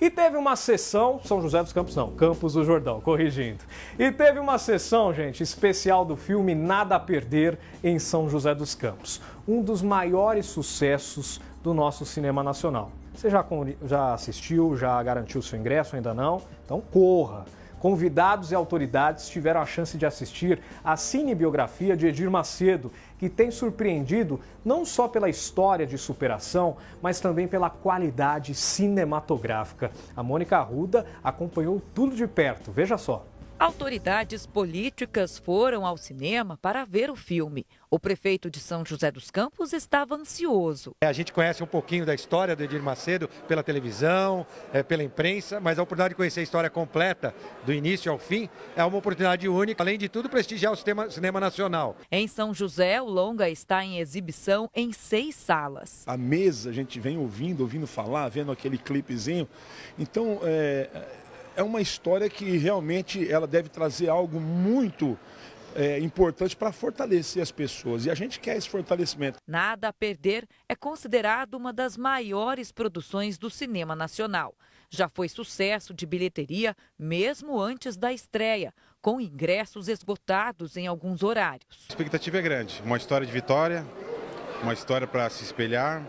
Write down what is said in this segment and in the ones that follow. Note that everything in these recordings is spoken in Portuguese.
E teve uma sessão, São José dos Campos não, Campos do Jordão, corrigindo. E teve uma sessão, gente, especial do filme Nada a Perder em São José dos Campos. Um dos maiores sucessos do nosso cinema nacional. Você já, já assistiu, já garantiu seu ingresso, ainda não? Então corra! Convidados e autoridades tiveram a chance de assistir a cinebiografia de Edir Macedo, que tem surpreendido não só pela história de superação, mas também pela qualidade cinematográfica. A Mônica Arruda acompanhou tudo de perto. Veja só. Autoridades políticas foram ao cinema para ver o filme. O prefeito de São José dos Campos estava ansioso. É, a gente conhece um pouquinho da história do Edir Macedo pela televisão, é, pela imprensa, mas a oportunidade de conhecer a história completa, do início ao fim, é uma oportunidade única. Além de tudo, prestigiar o cinema, cinema nacional. Em São José, o Longa está em exibição em seis salas. A mesa, a gente vem ouvindo, ouvindo falar, vendo aquele clipezinho. Então, é é uma história que realmente ela deve trazer algo muito é, importante para fortalecer as pessoas e a gente quer esse fortalecimento. Nada a Perder é considerado uma das maiores produções do cinema nacional. Já foi sucesso de bilheteria mesmo antes da estreia, com ingressos esgotados em alguns horários. A expectativa é grande, uma história de vitória, uma história para se espelhar,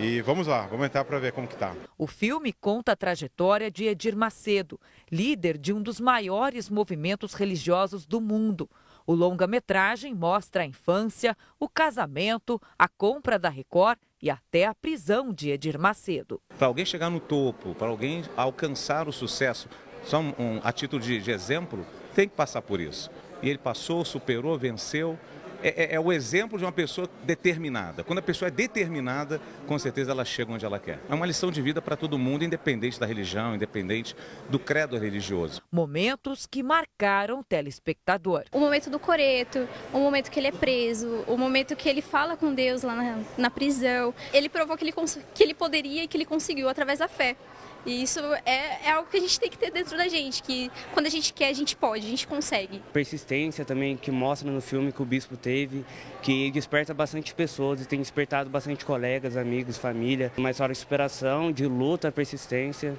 e vamos lá, vamos entrar para ver como que tá. O filme conta a trajetória de Edir Macedo, líder de um dos maiores movimentos religiosos do mundo. O longa-metragem mostra a infância, o casamento, a compra da Record e até a prisão de Edir Macedo. Para alguém chegar no topo, para alguém alcançar o sucesso, só um, a título de, de exemplo, tem que passar por isso e ele passou, superou, venceu. É, é, é, o exemplo de uma pessoa determinada. Quando a pessoa é determinada, com certeza ela chega onde ela quer. É uma lição de vida para todo mundo, independente da religião, independente do credo religioso. Momentos que marcaram o telespectador. O momento do coreto, o momento que ele é preso, o momento que ele fala com Deus lá na, na prisão. Ele provou que ele, que ele poderia e que ele conseguiu através da fé. E isso é, é, algo que a gente tem que ter dentro da gente, que quando a gente quer, a gente pode, a gente consegue. Persistência também que mostra no filme que o bispo teve, que desperta bastante pessoas e tem despertado bastante colegas, amigos, família. Uma história de superação, de luta, persistência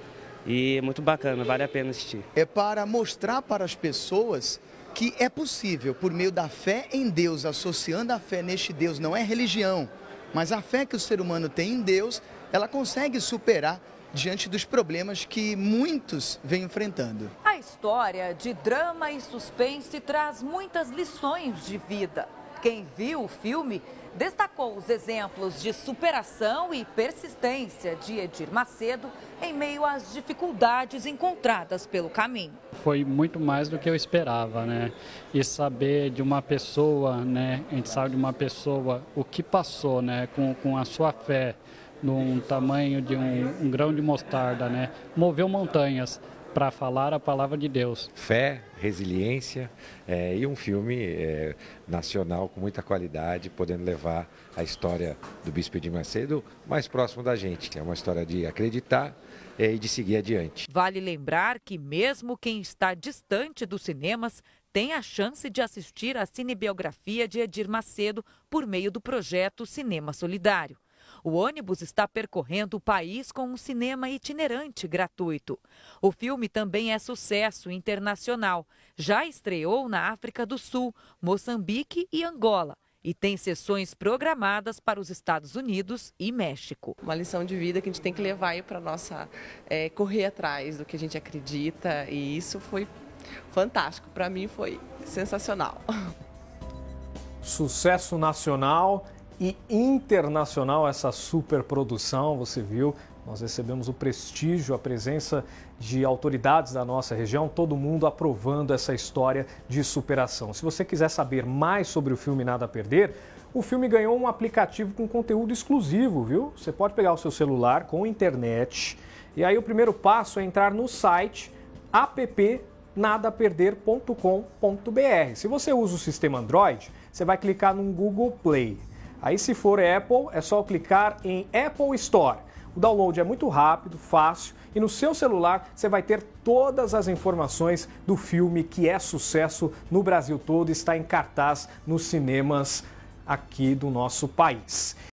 e é muito bacana, vale a pena assistir. É para mostrar para as pessoas que é possível, por meio da fé em Deus, associando a fé neste Deus, não é religião, mas a fé que o ser humano tem em Deus, ela consegue superar diante dos problemas que muitos vêm enfrentando. A história de drama e suspense traz muitas lições de vida. Quem viu o filme destacou os exemplos de superação e persistência de Edir Macedo em meio às dificuldades encontradas pelo caminho. Foi muito mais do que eu esperava, né? E saber de uma pessoa, né? A gente sabe de uma pessoa o que passou, né? Com, com a sua fé, num tamanho de um, um grão de mostarda, né? Moveu montanhas para falar a palavra de Deus. Fé, resiliência é, e um filme é, nacional com muita qualidade, podendo levar a história do Bispo de Macedo mais próximo da gente. É uma história de acreditar é, e de seguir adiante. Vale lembrar que mesmo quem está distante dos cinemas tem a chance de assistir à cinebiografia de Edir Macedo por meio do projeto Cinema Solidário. O ônibus está percorrendo o país com um cinema itinerante gratuito. O filme também é sucesso internacional. Já estreou na África do Sul, Moçambique e Angola e tem sessões programadas para os Estados Unidos e México. Uma lição de vida que a gente tem que levar para nossa é, correr atrás do que a gente acredita e isso foi fantástico. Para mim foi sensacional. Sucesso nacional e internacional essa superprodução, você viu. Nós recebemos o prestígio, a presença de autoridades da nossa região, todo mundo aprovando essa história de superação. Se você quiser saber mais sobre o filme Nada a Perder, o filme ganhou um aplicativo com conteúdo exclusivo, viu? Você pode pegar o seu celular com internet. E aí o primeiro passo é entrar no site appnadaperder.com.br. Se você usa o sistema Android, você vai clicar no Google Play. Aí, se for Apple, é só clicar em Apple Store. O download é muito rápido, fácil e no seu celular você vai ter todas as informações do filme que é sucesso no Brasil todo, e está em cartaz nos cinemas aqui do nosso país.